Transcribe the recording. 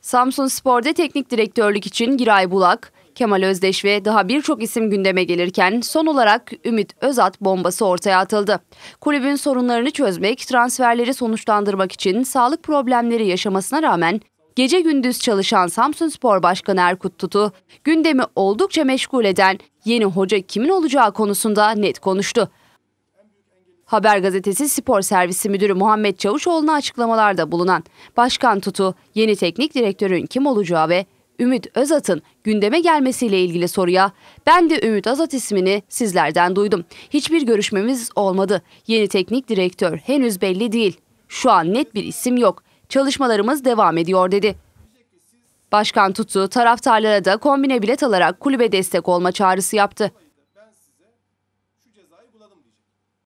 Samsun Spor'da teknik direktörlük için Giray Bulak, Kemal Özdeş ve daha birçok isim gündeme gelirken son olarak Ümit Özat bombası ortaya atıldı. Kulübün sorunlarını çözmek, transferleri sonuçlandırmak için sağlık problemleri yaşamasına rağmen gece gündüz çalışan Samsun Spor Başkanı Erkut Tutu, gündemi oldukça meşgul eden yeni hoca kimin olacağı konusunda net konuştu. Haber gazetesi spor servisi müdürü Muhammed Çavuşoğlu'na açıklamalarda bulunan Başkan Tutu, yeni teknik direktörün kim olacağı ve Ümit Özat'ın gündeme gelmesiyle ilgili soruya ben de Ümit Özat ismini sizlerden duydum. Hiçbir görüşmemiz olmadı. Yeni teknik direktör henüz belli değil. Şu an net bir isim yok. Çalışmalarımız devam ediyor dedi. Başkan Tutu taraftarlara da kombine bilet alarak kulübe destek olma çağrısı yaptı.